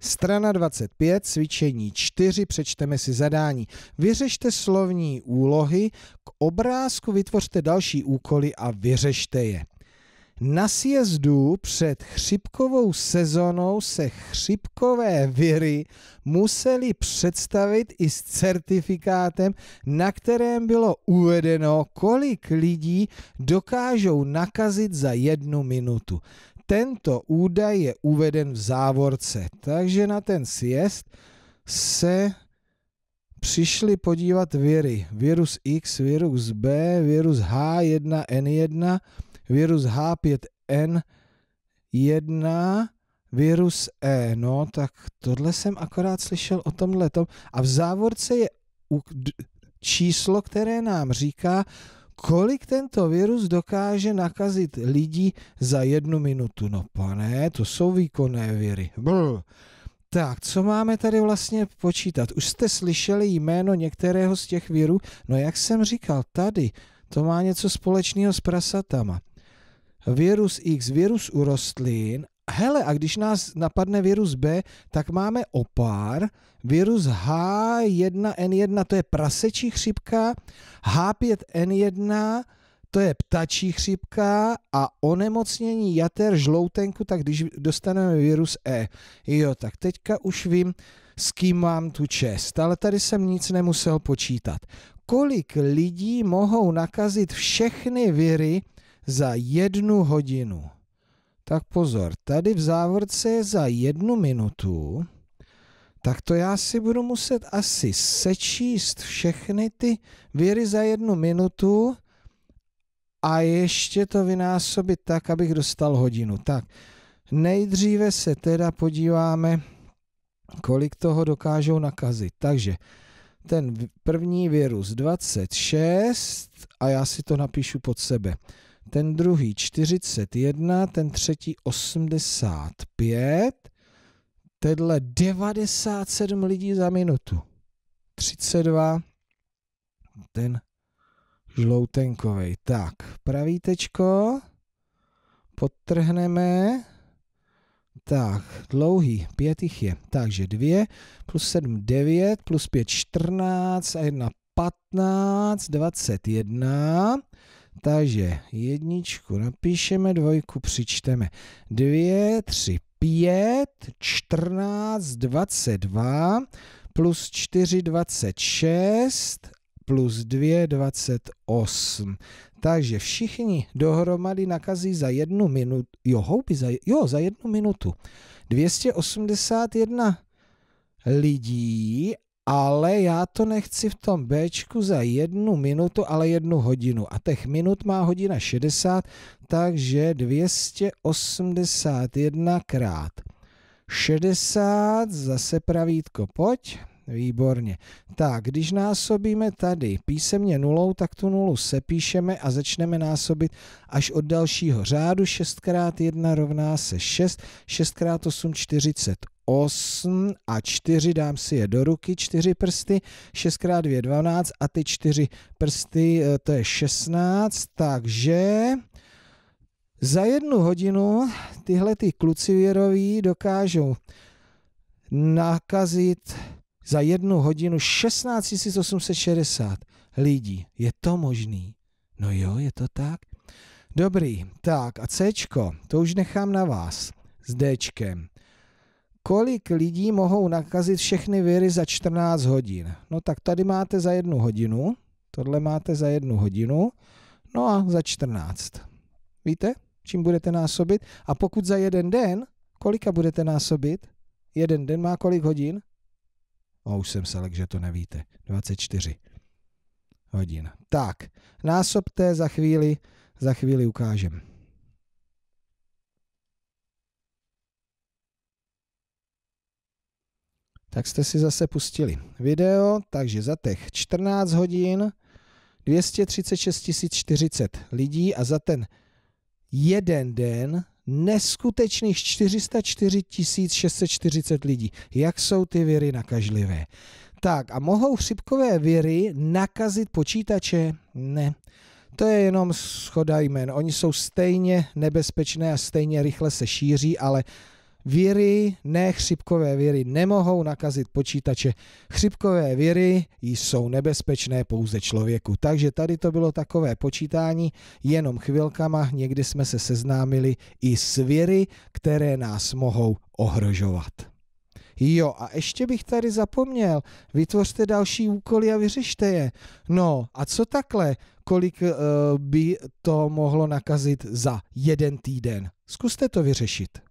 Strana 25, cvičení 4, přečteme si zadání. Vyřešte slovní úlohy, k obrázku vytvořte další úkoly a vyřešte je. Na sjezdu před chřipkovou sezonou se chřipkové viry museli představit i s certifikátem, na kterém bylo uvedeno, kolik lidí dokážou nakazit za jednu minutu. Tento údaj je uveden v závorce, takže na ten sjezd se přišli podívat viry. Virus X, virus B, virus H1N1, virus H5N1, virus E. No, tak tohle jsem akorát slyšel o tomhle. A v závorce je číslo, které nám říká, kolik tento virus dokáže nakazit lidí za jednu minutu. No pane, to jsou výkonné viry. Brr. Tak, co máme tady vlastně počítat? Už jste slyšeli jméno některého z těch virů? No jak jsem říkal, tady to má něco společného s prasatama. Virus X, virus u rostlin hele, a když nás napadne virus B, tak máme opár, virus H1N1, to je prasečí chřipka, H5N1, to je ptačí chřipka a onemocnění jater žloutenku, tak když dostaneme virus E. Jo, tak teďka už vím, s kým mám tu čest, ale tady jsem nic nemusel počítat. Kolik lidí mohou nakazit všechny viry za jednu hodinu? Tak pozor, tady v závorce je za jednu minutu, tak to já si budu muset asi sečíst všechny ty věry za jednu minutu a ještě to vynásobit tak, abych dostal hodinu. Tak, nejdříve se teda podíváme, kolik toho dokážou nakazit. Takže ten první virus 26 a já si to napíšu pod sebe ten druhý 41, ten třetí 85, tenhle 97 lidí za minutu. 32, ten žloutenkový. Tak, pravý tečko, podtrhneme, tak, dlouhý, pět jich je. Takže 2 plus 7, 9, plus 5, 14 a 1, 15, 21. Takže jedničku napíšeme, dvojku přičteme. Dvě, tři, pět, čtrnáct, dvacet dva, plus čtyři, dvacet šest, plus dvě, dvacet osm. Takže všichni dohromady nakazí za jednu minutu, jo, houby za, jo, za jednu minutu. 281 lidí ale já to nechci v tom Bčku za jednu minutu, ale jednu hodinu. A těch minut má hodina 60, takže 281 krát. 60, zase pravítko, pojď. Výborně. Tak, když násobíme tady písemně nulou, tak tu nulu sepíšeme a začneme násobit až od dalšího řádu. 6 x 1 rovná se 6, 6 x 8 48 8 a 4, dám si je do ruky, 4 prsty, 6 x 2 12 a ty 4 prsty, eh, to je 16, takže za jednu hodinu tyhle ty kluci věroví dokážou nakazit za jednu hodinu 16 860 lidí. Je to možný? No jo, je to tak. Dobrý, tak a Cčko, to už nechám na vás s Dčkem kolik lidí mohou nakazit všechny viry za 14 hodin. No tak tady máte za jednu hodinu, tohle máte za jednu hodinu, no a za 14. Víte, čím budete násobit? A pokud za jeden den, kolika budete násobit? Jeden den má kolik hodin? O, už jsem se lek, že to nevíte. 24 hodin. Tak, násobte za chvíli, za chvíli ukážem. tak jste si zase pustili video, takže za těch 14 hodin 236 040 lidí a za ten jeden den neskutečných 404 640 lidí. Jak jsou ty viry nakažlivé? Tak a mohou chřipkové viry nakazit počítače? Ne. To je jenom schoda jmen. Oni jsou stejně nebezpečné a stejně rychle se šíří, ale Viry, ne chřipkové viry, nemohou nakazit počítače. Chřipkové viry jsou nebezpečné pouze člověku. Takže tady to bylo takové počítání jenom chvilkama. Někdy jsme se seznámili i s viry, které nás mohou ohrožovat. Jo, a ještě bych tady zapomněl, vytvořte další úkoly a vyřešte je. No, a co takhle? Kolik uh, by to mohlo nakazit za jeden týden? Zkuste to vyřešit.